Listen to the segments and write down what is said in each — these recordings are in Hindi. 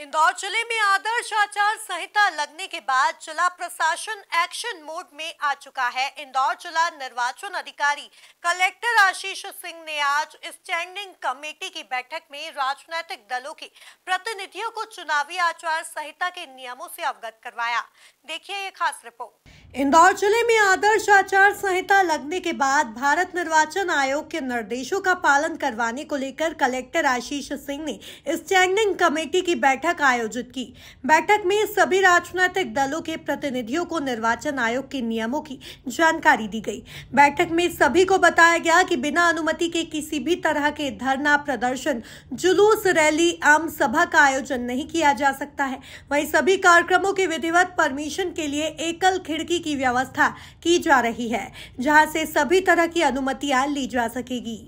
इंदौर जिले में आदर्श आचार संहिता लगने के बाद जिला प्रशासन एक्शन मोड में आ चुका है इंदौर जिला निर्वाचन अधिकारी कलेक्टर आशीष सिंह ने आज स्टैंडिंग कमेटी की बैठक में राजनीतिक दलों के प्रतिनिधियों को चुनावी आचार संहिता के नियमों से अवगत करवाया देखिए ये खास रिपोर्ट इंदौर जिले में आदर्श आचार संहिता लगने के बाद भारत निर्वाचन आयोग के निर्देशों का पालन करवाने को लेकर कलेक्टर आशीष सिंह ने स्टैंडिंग कमेटी की बैठक आयोजित की बैठक में सभी राजनीतिक दलों के प्रतिनिधियों को निर्वाचन आयोग के नियमों की जानकारी दी गई बैठक में सभी को बताया गया कि बिना अनुमति के किसी भी तरह के धरना प्रदर्शन जुलूस रैली आम सभा का आयोजन नहीं किया जा सकता है वही सभी कार्यक्रमों के विधिवत परमिशन के लिए एकल खिड़की की व्यवस्था की जा रही है जहां से सभी तरह की अनुमतियां ली जा सकेगी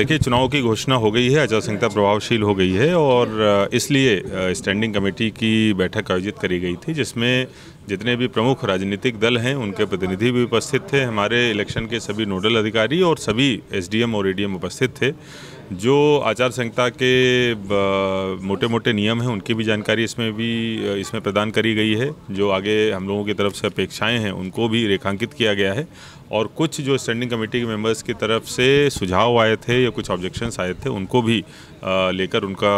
देखिए चुनाव की घोषणा हो गई है आचार संहिता प्रभावशील हो गई है और इसलिए स्टैंडिंग कमेटी की बैठक आयोजित करी गई थी जिसमें जितने भी प्रमुख राजनीतिक दल हैं उनके प्रतिनिधि भी उपस्थित थे हमारे इलेक्शन के सभी नोडल अधिकारी और सभी एसडीएम और एडीएम उपस्थित थे जो आचार संहिता के मोटे मोटे नियम हैं उनकी भी जानकारी इसमें भी इसमें प्रदान करी गई है जो आगे हम लोगों की तरफ से अपेक्षाएं हैं उनको भी रेखांकित किया गया है और कुछ जो स्टैंडिंग कमेटी के मेंबर्स की तरफ से सुझाव आए थे या कुछ ऑब्जेक्शंस आए थे उनको भी लेकर उनका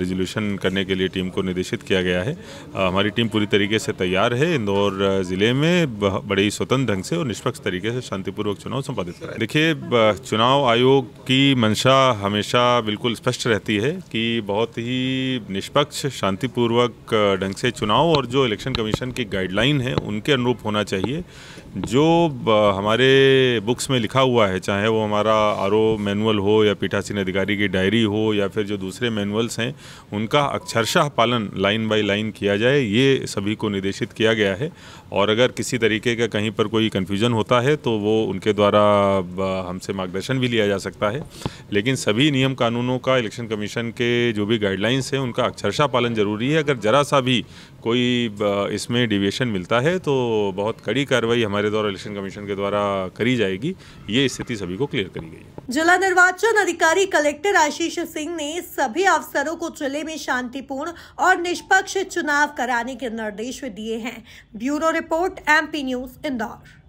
रिजोल्यूशन करने के लिए टीम को निर्देशित किया गया है हमारी टीम पूरी तरीके से तैयार है इंदौर ज़िले में बड़े ही स्वतंत्र ढंग से और निष्पक्ष तरीके से शांतिपूर्वक चुनाव संपादित कराए देखिए चुनाव आयोग की मंशा हमेशा बिल्कुल स्पष्ट रहती है कि बहुत ही निष्पक्ष शांतिपूर्वक ढंग से चुनाव और जो इलेक्शन कमीशन की गाइडलाइन है उनके अनुरूप होना चाहिए जो हमारे हमारे बुक्स में लिखा हुआ है चाहे वो हमारा आर मैनुअल हो या पीठासीन अधिकारी की डायरी हो या फिर जो दूसरे मैनुअल्स हैं उनका अक्षरशाह पालन लाइन बाय लाइन किया जाए ये सभी को निर्देशित किया गया है और अगर किसी तरीके का कहीं पर कोई कन्फ्यूजन होता है तो वो उनके द्वारा हमसे मार्गदर्शन भी लिया जा सकता है लेकिन सभी नियम कानूनों का इलेक्शन कमीशन के जो भी गाइडलाइंस हैं उनका अक्षरशाह पालन ज़रूरी है अगर ज़रा सा भी कोई इसमें डिविएशन मिलता है तो बहुत कड़ी कार्रवाई हमारे द्वारा इलेक्शन कमीशन के द्वारा करी जाएगी ये स्थिति सभी को क्लियर करी गई जिला निर्वाचन अधिकारी कलेक्टर आशीष सिंह ने सभी अफसरों को जिले में शांतिपूर्ण और निष्पक्ष चुनाव कराने के निर्देश दिए हैं bureau report MP news Indore